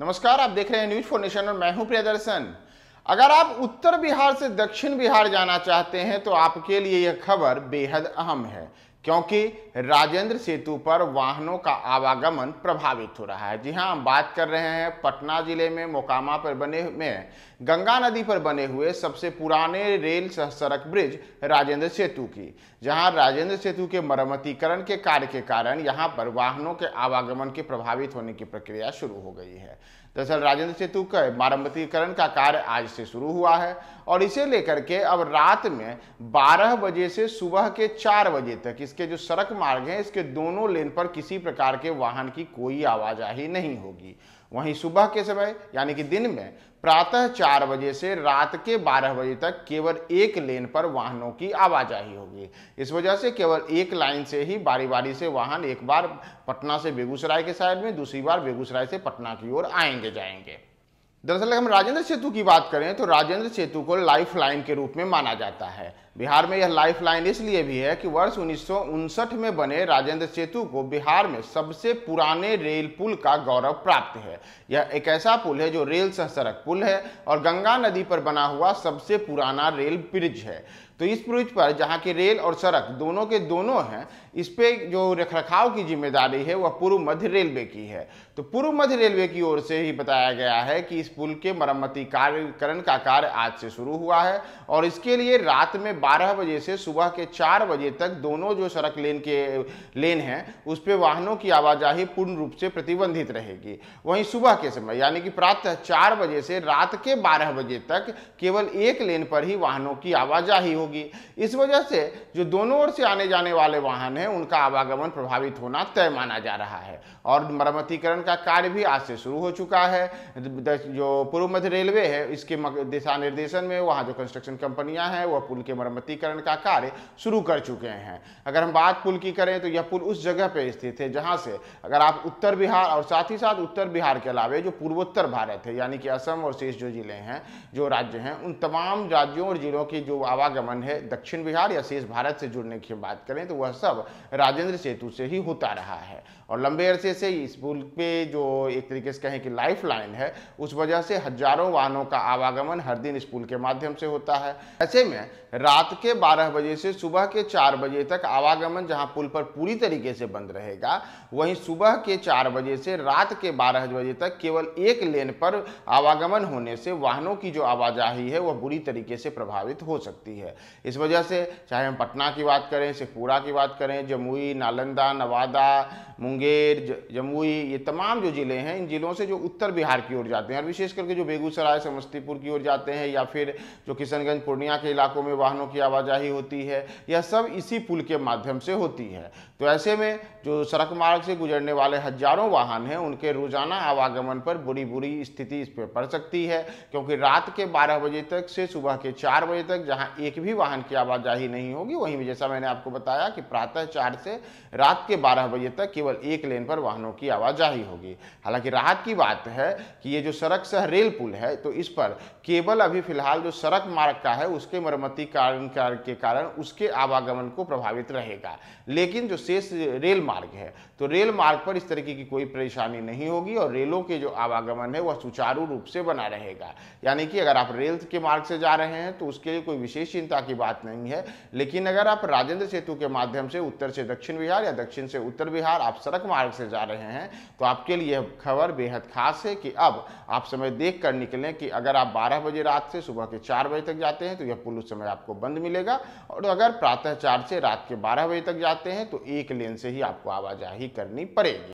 नमस्कार आप देख रहे हैं न्यूज फॉर नेशन और मैं हूं प्रियदर्शन अगर आप उत्तर बिहार से दक्षिण बिहार जाना चाहते हैं तो आपके लिए यह खबर बेहद अहम है क्योंकि राजेंद्र सेतु पर वाहनों का आवागमन प्रभावित हो रहा है जी हाँ हम बात कर रहे हैं पटना जिले में मोकामा पर बने में गंगा नदी पर बने हुए सबसे पुराने रेल सड़क ब्रिज राजेंद्र सेतु की जहां राजेंद्र सेतु के मरम्मतीकरण के कार्य के कारण यहां पर वाहनों के आवागमन के प्रभावित होने की प्रक्रिया शुरू हो गई है दरअसल राजेंद्र सेतु का मरम्मतीकरण का कार्य आज से शुरू हुआ है और इसे लेकर के अब रात में 12 बजे से सुबह के 4 बजे तक इस इसके जो सड़क मार्ग हैं इसके दोनों लेन पर किसी प्रकार के वाहन की कोई आवाजाही नहीं होगी वहीं सुबह के समय यानी कि दिन में प्रातः चार बजे से रात के बारह बजे तक केवल एक लेन पर वाहनों की आवाजाही होगी इस वजह से केवल एक लाइन से ही बारी बारी से वाहन एक बार पटना से बेगूसराय के साइड में दूसरी बार बेगूसराय से पटना की ओर आएंगे जाएंगे दरअसल हम राजेंद्र सेतु की बात करें तो राजेंद्र सेतु को लाइफ लाइन के रूप में माना जाता है बिहार में यह लाइफ लाइन इसलिए भी है कि वर्ष उन्नीस में बने राजेंद्र सेतु को बिहार में सबसे पुराने रेल पुल का गौरव प्राप्त है यह एक ऐसा पुल है जो रेल सह सड़क पुल है और गंगा नदी पर बना हुआ सबसे पुराना रेल ब्रिज है तो इस ब्रिज पर जहाँ की रेल और सड़क दोनों के दोनों हैं इस पर जो रखरखाव की जिम्मेदारी है वह पूर्व मध्य रेलवे की है तो पूर्व मध्य रेलवे की ओर से ही बताया गया है कि इस पुल के मरम्मती कार्यकरण का कार्य आज से शुरू हुआ है और इसके लिए रात में 12 बजे से सुबह के 4 बजे तक दोनों जो सड़क लेन के लेन हैं उस पर वाहनों की आवाजाही पूर्ण रूप से प्रतिबंधित रहेगी वहीं सुबह के समय यानी कि प्रातः चार बजे से रात के बारह बजे तक केवल एक लेन पर ही वाहनों की आवाजाही होगी होगी इस वजह से जो दोनों ओर से आने जाने वाले वाहन हैं उनका आवागमन प्रभावित होना तय माना जा रहा है और मरम्मतीकरण का कार्य भी आज से शुरू हो चुका है जो पूर्व मध्य रेलवे है इसके दिशा निर्देशन में वहाँ जो कंस्ट्रक्शन कंपनियाँ हैं वह पुल के मरम्मतीकरण का कार्य शुरू कर चुके हैं अगर हम बात पुल की करें तो यह पुल उस जगह पर स्थित है जहाँ से अगर आप उत्तर बिहार और साथ ही साथ उत्तर बिहार के अलावे जो पूर्वोत्तर भारत है यानी कि असम और शेष जो जिले हैं जो राज्य हैं उन तमाम राज्यों और जिलों की जो आवागमन है दक्षिण बिहार या शेष भारत से जुड़ने की बात करें तो वह सब राजेंद्र सेतु से ही होता रहा है और लंबे अरसे से इस पुल पे जो एक तरीके से कहें कि लाइफ लाइन है उस वजह से हजारों वाहनों का आवागमन हर दिन इस पुल के माध्यम से होता है ऐसे में रात के बारह बजे से सुबह के चार बजे तक आवागमन जहाँ पुल पर पूरी तरीके से बंद रहेगा वहीं सुबह के चार बजे से रात के बारह बजे तक केवल एक लेन पर आवागमन होने से वाहनों की जो आवाजाही है वह बुरी तरीके से प्रभावित हो सकती है इस वजह से चाहे हम पटना की बात करें शेखपुरा की बात करें जमुई नालंदा नवादा मुंगेर जमुई ये तमाम जो ज़िले हैं इन ज़िलों से जो उत्तर बिहार की ओर जाते हैं और विशेष करके जो बेगूसराय समस्तीपुर की ओर जाते हैं या फिर जो किशनगंज पूर्णिया के इलाकों में वाहनों की आवाजाही होती है यह सब इसी पुल के माध्यम से होती है तो ऐसे में जो सड़क मार्ग से गुजरने वाले हजारों वाहन हैं उनके रोजाना आवागमन पर बुरी बुरी स्थिति इस पर पड़ सकती है क्योंकि रात के बारह बजे तक से सुबह के चार बजे तक जहाँ एक भी भी वाहन की आवाजाही नहीं होगी वहीं जैसा मैंने आपको बताया कि प्रातः चार से रात के बारह बजे तक केवल एक लेन पर वाहनों की आवाजाही होगी हालांकि राहत की बात है कि ये जो सड़क सह रेल पुल है तो इस पर केवल अभी फिलहाल जो सड़क मार्ग का है उसके मरम्मति कारण के कारण उसके आवागमन को प्रभावित रहेगा लेकिन जो शेष रेल मार्ग है तो रेल मार्ग पर इस तरीके की कोई परेशानी नहीं होगी और रेलों के जो आवागमन है वह सुचारू रूप से बना रहेगा यानी कि अगर आप रेल के मार्ग से जा रहे हैं तो उसके लिए कोई विशेष चिंता की बात नहीं है लेकिन अगर आप राजेंद्र सेतु के माध्यम से उत्तर से दक्षिण बिहार या दक्षिण से उत्तर बिहार आप सड़क मार्ग से जा रहे हैं तो आपके लिए खबर बेहद खास है कि अब आप समय देख कर निकलें कि अगर आप बारह बजे रात से सुबह के चार बजे तक जाते हैं तो यह पुल उस समय आपको बंद मिलेगा और अगर प्रातः चार से रात के बारह बजे तक जाते हैं तो एक लेन से ही आपको आवाजाही करनी पड़ेगी